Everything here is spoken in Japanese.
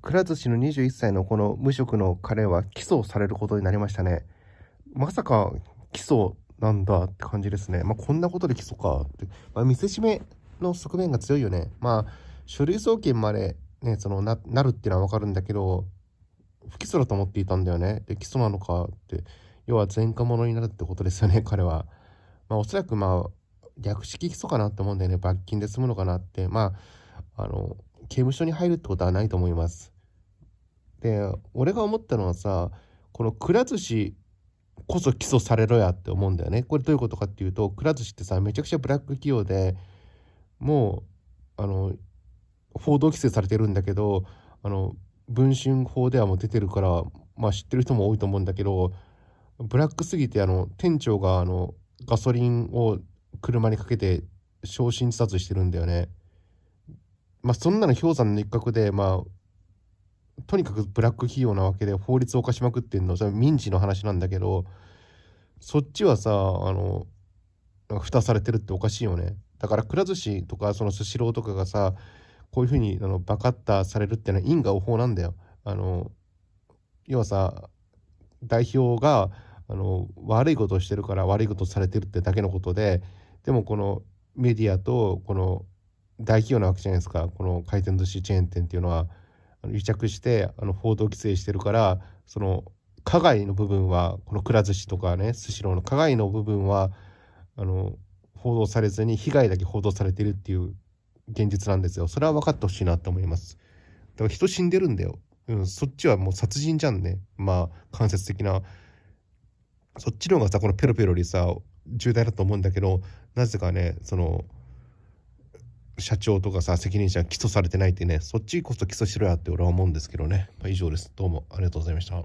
くら寿司の21歳のこの無職の彼は起訴されることになりましたね。まさか起訴なんだって感じですね。まあ、こんなことで起訴かって。まあ、見せしめの側面が強いよね。まあ、書類送検までね、そのな、なるっていうのはわかるんだけど、不起訴だと思っていたんだよね。で、起訴なのかって。要は前科者になるってことですよね、彼は。まあ、おそらくまあ、略式起訴かなって思うんだよね。罰金で済むのかなって。まあ、あの、刑務所に入るってことはないと思います。で、俺が思ったのはさ、このくら寿司こそ起訴されろやって思うんだよね。これどういうことかっていうと、くら寿司ってさ、めちゃくちゃブラック企業でもう、あの、報道規制されてるんだけど、あの、文春法ではもう出てるから、まあ知ってる人も多いと思うんだけど、ブラックすぎて、あの、店長があの、ガソリンを車にかけて、焼身自殺してるんだよね。まあ、そんなの氷山の一角で、まあ、とにかくブラック企業なわけで法律を犯しまくってんのそれ民事の話なんだけどそっちはさあの蓋されてるっておかしいよねだからくら寿司とかそのスシローとかがさこういうふうにあのバカッターされるってのは因果応報なんだよあの要はさ代表があの悪いことをしてるから悪いことされてるってだけのことででもこのメディアとこの大企業なわけじゃないですかこの回転寿司チェーン店っていうのは癒着してあの報道規制してるからその加害の部分はこのくら寿司とかねスシローの加害の部分はあの報道されずに被害だけ報道されてるっていう現実なんですよそれは分かってほしいなと思いますだから人死んでるんだよ、うん、そっちはもう殺人じゃんねまあ間接的なそっちの方がさこのペロペロにさ重大だと思うんだけどなぜかねその社長とかさ責任者起訴されてないってねそっちこそ起訴しろやって俺は思うんですけどね、まあ、以上ですどうもありがとうございました